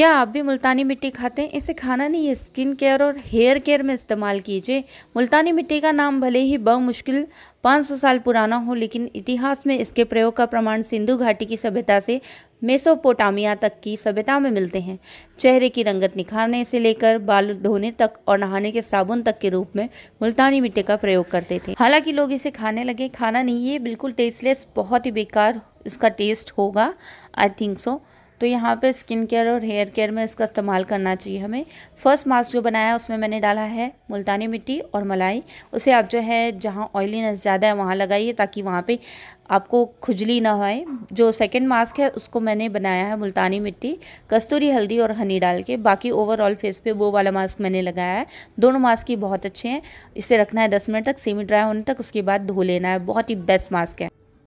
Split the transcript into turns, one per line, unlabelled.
क्या आप भी मुल्तानी मिट्टी खाते हैं इसे खाना नहीं है स्किन केयर और हेयर केयर में इस्तेमाल कीजिए मुल्तानी मिट्टी का नाम भले ही बमुश्किल 500 साल पुराना हो लेकिन इतिहास में इसके प्रयोग का प्रमाण सिंधु घाटी की सभ्यता से मेसोपोटामिया तक की सभ्यता में मिलते हैं चेहरे की रंगत निखारने से लेकर बाल धोने तक और नहाने के साबुन तक के रूप में मुल्तानी मिट्टी का प्रयोग करते थे हालांकि लोग इसे खाने लगे खाना नहीं ये बिल्कुल टेस्टलेस बहुत ही बेकार इसका टेस्ट होगा आई थिंक सो तो यहाँ पे स्किन केयर और हेयर केयर में इसका इस्तेमाल करना चाहिए हमें फर्स्ट मास्क जो बनाया है उसमें मैंने डाला है मुल्तानी मिट्टी और मलाई उसे आप जो है जहाँ ऑयलीनेस ज़्यादा है वहाँ लगाइए ताकि वहाँ पर आपको खुजली ना होए जो सेकेंड मास्क है उसको मैंने बनाया है मुल्तानी मिट्टी कस्तूरी हल्दी और हनी डाल के बाकी ओवरऑल फेस पे वो वाला मास्क मैंने लगाया है दोनों मास्क ही बहुत अच्छे हैं इसे रखना है दस मिनट तक सेमी ड्राई होने तक उसके बाद धो लेना है बहुत ही बेस्ट मास्क है